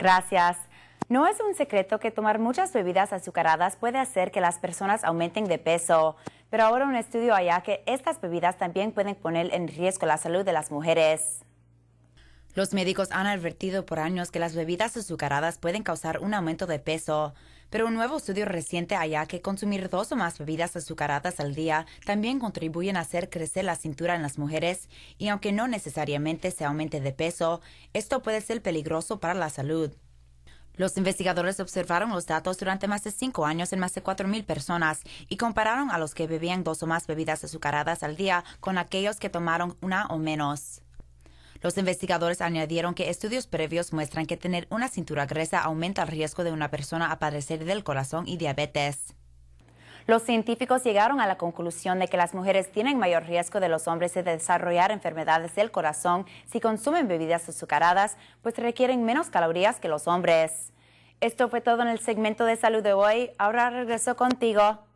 Gracias. No es un secreto que tomar muchas bebidas azucaradas puede hacer que las personas aumenten de peso, pero ahora un estudio allá que estas bebidas también pueden poner en riesgo la salud de las mujeres. Los médicos han advertido por años que las bebidas azucaradas pueden causar un aumento de peso, pero un nuevo estudio reciente halla que consumir dos o más bebidas azucaradas al día también contribuyen a hacer crecer la cintura en las mujeres y aunque no necesariamente se aumente de peso, esto puede ser peligroso para la salud. Los investigadores observaron los datos durante más de cinco años en más de cuatro mil personas y compararon a los que bebían dos o más bebidas azucaradas al día con aquellos que tomaron una o menos. Los investigadores añadieron que estudios previos muestran que tener una cintura gruesa aumenta el riesgo de una persona a padecer del corazón y diabetes. Los científicos llegaron a la conclusión de que las mujeres tienen mayor riesgo de los hombres de desarrollar enfermedades del corazón si consumen bebidas azucaradas, pues requieren menos calorías que los hombres. Esto fue todo en el segmento de salud de hoy. Ahora regreso contigo.